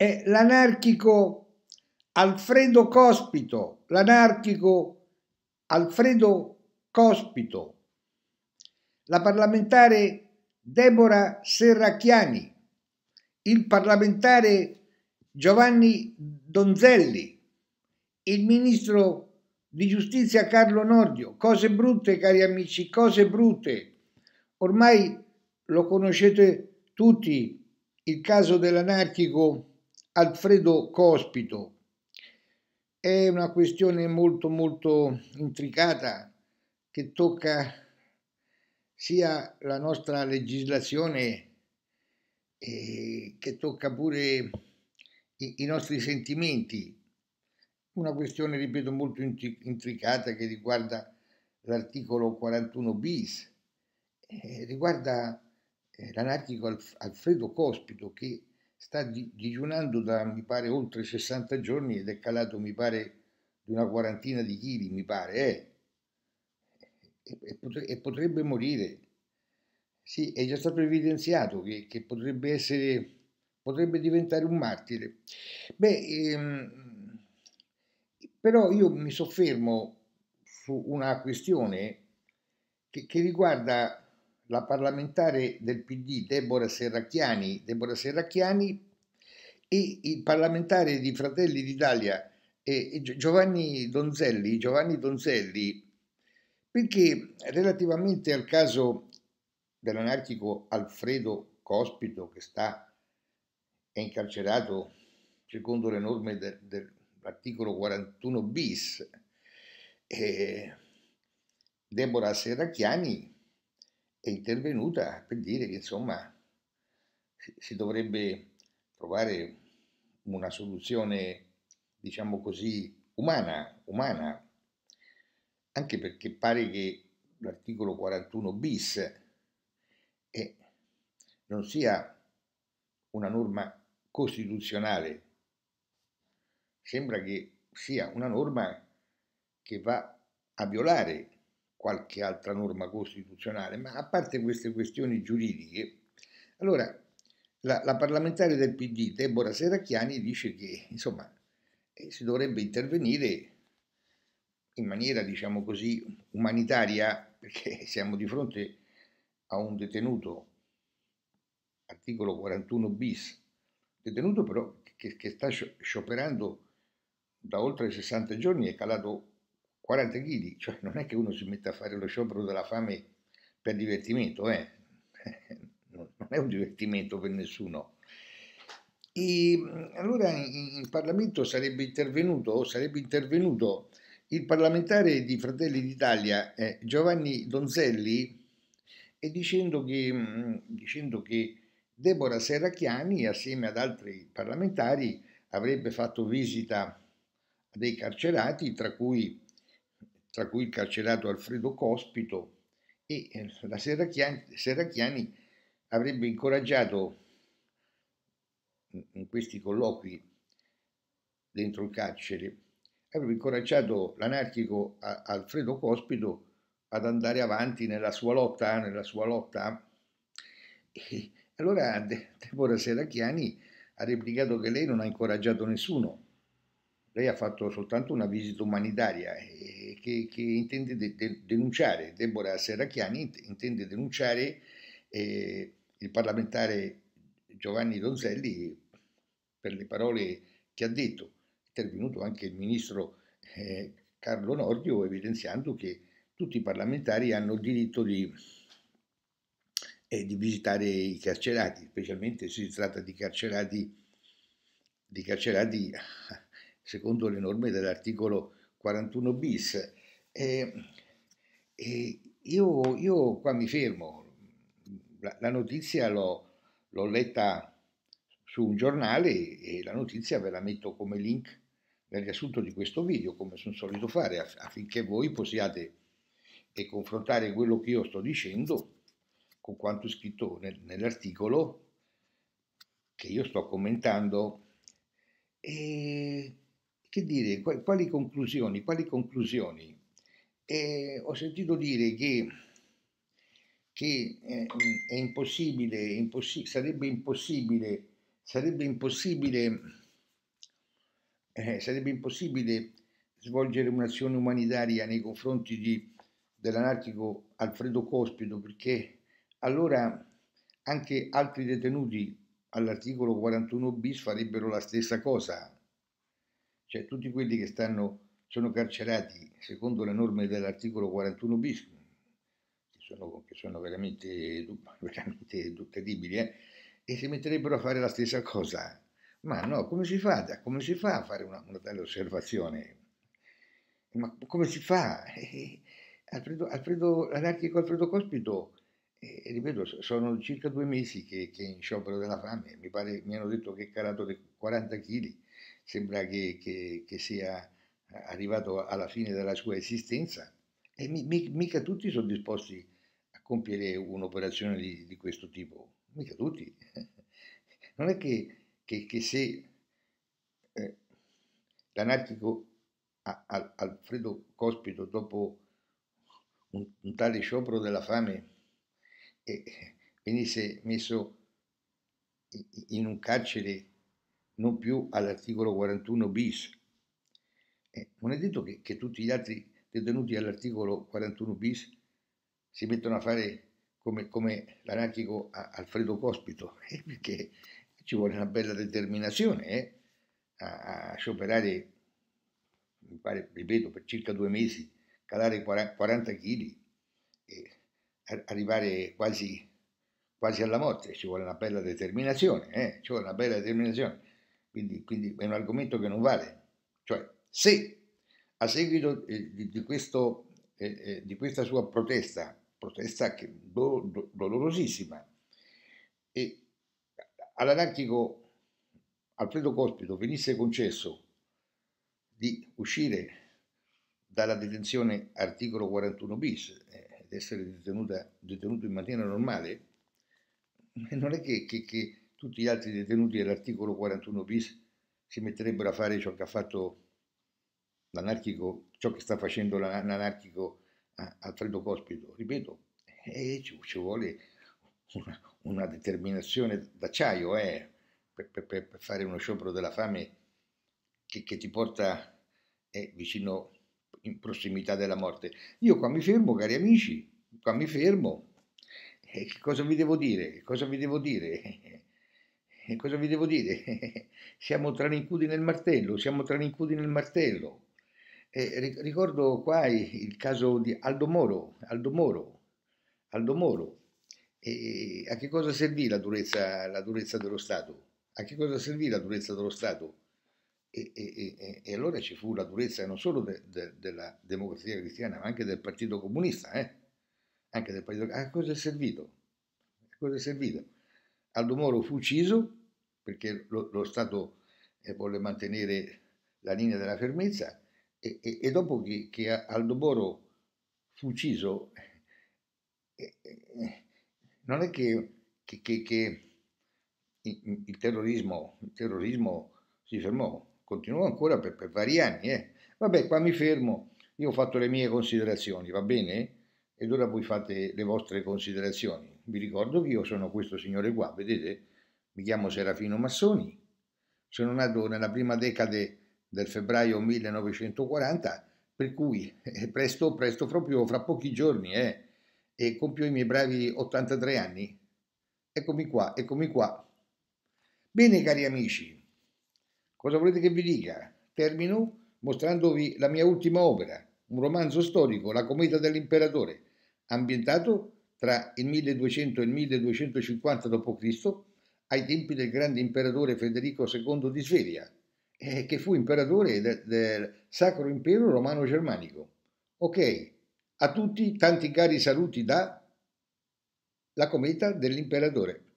è l'anarchico Alfredo Cospito, l'anarchico Alfredo Cospito, la parlamentare Deborah Serracchiani, il parlamentare Giovanni Donzelli, il ministro di giustizia Carlo Nordio. Cose brutte, cari amici, cose brutte. Ormai lo conoscete tutti il caso dell'anarchico Alfredo Cospito. È una questione molto molto intricata che tocca sia la nostra legislazione eh, che tocca pure i, i nostri sentimenti. Una questione, ripeto, molto intricata che riguarda l'articolo 41 bis, eh, riguarda eh, l'anarchico Alfredo Cospito che sta digiunando da, mi pare, oltre 60 giorni ed è calato, mi pare, di una quarantina di chili, mi pare, eh. e, e, potrebbe morire. Sì, è già stato evidenziato che, che potrebbe essere, potrebbe diventare un martire. Beh, ehm, però io mi soffermo su una questione che, che riguarda la parlamentare del PD Deborah Serracchiani, Deborah Serracchiani e il parlamentare di Fratelli d'Italia eh, Giovanni Donzelli, Giovanni Donzelli, perché relativamente al caso dell'anarchico Alfredo Cospito che sta è incarcerato secondo le norme de, dell'articolo 41 bis, eh, Deborah Serracchiani è intervenuta per dire che insomma si dovrebbe trovare una soluzione, diciamo così, umana, umana, anche perché pare che l'articolo 41 bis eh, non sia una norma costituzionale, sembra che sia una norma che va a violare qualche altra norma costituzionale, ma a parte queste questioni giuridiche, allora la, la parlamentare del PD Deborah Seracchiani dice che insomma eh, si dovrebbe intervenire in maniera diciamo così umanitaria perché siamo di fronte a un detenuto articolo 41 bis detenuto però che, che sta scioperando da oltre 60 giorni è calato 40 kg, cioè non è che uno si mette a fare lo sciopero della fame per divertimento, eh? non è un divertimento per nessuno. E mm, allora in Parlamento sarebbe intervenuto, sarebbe intervenuto il parlamentare di Fratelli d'Italia eh, Giovanni Donzelli e dicendo che, mm, dicendo che Deborah Serracchiani assieme ad altri parlamentari avrebbe fatto visita a dei carcerati, tra cui tra cui il carcerato Alfredo Cospito, e eh, la Serracchiani, Serracchiani avrebbe incoraggiato in questi colloqui dentro il carcere, avrebbe incoraggiato l'anarchico Alfredo Cospito ad andare avanti nella sua lotta, nella sua lotta. E allora Deborah Serracchiani ha replicato che lei non ha incoraggiato nessuno, lei ha fatto soltanto una visita umanitaria eh, che, che intende de, de, denunciare, Deborah Serracchiani intende denunciare eh, il parlamentare Giovanni Donzelli per le parole che ha detto. È intervenuto anche il ministro eh, Carlo Nordio evidenziando che tutti i parlamentari hanno il diritto di, eh, di visitare i carcerati, specialmente se si tratta di carcerati, di carcerati secondo le norme dell'articolo 41 bis. Eh, eh, io, io, qua mi fermo, la, la notizia l'ho, l'ho, letta su un giornale e la notizia ve la metto come link nel riassunto di questo video, come sono solito fare, affinché voi possiate eh, confrontare quello che io sto dicendo con quanto è scritto nel, nell'articolo che io sto commentando. E che dire, quali conclusioni, quali conclusioni? Eh, ho sentito dire che, che eh, è impossibile, impossi- sarebbe impossibile, sarebbe impossibile, eh, sarebbe impossibile svolgere un'azione umanitaria nei confronti di, dell'anarchico Alfredo Cospito perché allora anche altri detenuti all'articolo 41 bis farebbero la stessa cosa cioè tutti quelli che stanno, sono carcerati secondo le norme dell'articolo 41 bis, che sono, che sono veramente, veramente terribili, eh? e si metterebbero a fare la stessa cosa. Ma no, come si fa, come si fa a fare una, una tale osservazione? Ma come si fa? Eh, Alfredo, Alfredo, l'anarchico Alfredo Cospito, eh, ripeto, sono circa due mesi che, che in sciopero della fame, mi, pare, mi hanno detto che è calato 40 kg sembra che, che, che sia eh, arrivato alla fine della sua esistenza e mi, mica tutti sono disposti a compiere un'operazione di, di questo tipo, mica tutti. Non è che, che, che se eh, l'anarchico a, a, Alfredo Cospito dopo un, un, tale sciopero della fame eh, venisse messo in un carcere non più all'articolo 41 bis. Eh, non è detto che, che tutti gli altri detenuti all'articolo 41 bis si mettono a fare come, come l'anarchico Alfredo Cospito, eh, perché ci vuole una bella determinazione eh, a, a, scioperare, mi pare, ripeto, per circa due mesi, calare 40 kg e arrivare quasi, quasi alla morte, ci vuole una bella determinazione, eh, ci vuole una bella determinazione. Quindi, quindi, è un argomento che non vale. Cioè, se a seguito eh, di, di, questo, eh, eh, di, questa sua protesta, protesta che, do, do, dolorosissima, e all'anarchico Alfredo Cospito venisse concesso di uscire dalla detenzione articolo 41 bis eh, ed essere detenuta, detenuto in maniera normale, non è che, che, che tutti gli altri detenuti dell'articolo 41 bis si metterebbero a fare ciò che ha fatto l'anarchico, ciò che sta facendo l'anarchico Alfredo Cospito. Ripeto, eh, ci, ci, vuole una, una determinazione d'acciaio eh, per, per, per, fare uno sciopero della fame che, che ti porta eh, vicino, in prossimità della morte. Io qua mi fermo, cari amici, qua mi fermo. E eh, che cosa vi devo dire? Cosa vi devo dire? cosa vi devo dire? siamo tra tranincudi nel martello, siamo tra tranincudi nel martello. E ricordo qua il caso di Aldo Moro, Aldo Moro, Aldo Moro. E a che cosa servì la durezza, la durezza dello Stato? A che cosa servì la durezza dello Stato? E, e, e allora ci fu la durezza non solo de, de, della democrazia cristiana, ma anche del Partito Comunista. Eh? Anche del partito, a cosa è servito? A cosa è servito? Aldo Moro fu ucciso perché lo, lo Stato eh, vuole mantenere la linea della fermezza e, e, e dopo che, che, Aldo Boro fu ucciso eh, eh, non è che, che, che il, il, terrorismo, il, terrorismo, si fermò, continuò ancora per, per vari anni. Eh. Vabbè, qua mi fermo, io ho fatto le mie considerazioni, va bene? Ed ora voi fate le vostre considerazioni. Vi ricordo che io sono questo signore qua, vedete? Mi chiamo Serafino Massoni, sono nato nella prima decade del febbraio 1940, per cui eh, presto, presto, proprio fra pochi giorni, eh, e compio i miei bravi 83 anni. Eccomi qua, eccomi qua. Bene, cari amici, cosa volete che vi dica? Termino mostrandovi la mia ultima opera, un romanzo storico, La cometa dell'imperatore, ambientato tra il 1200 e il 1250 d.C., ai tempi del grande imperatore Federico II di Svevia, eh, che fu imperatore del, del Sacro Impero Romano Germanico. Ok, a tutti tanti cari saluti da la cometa dell'imperatore.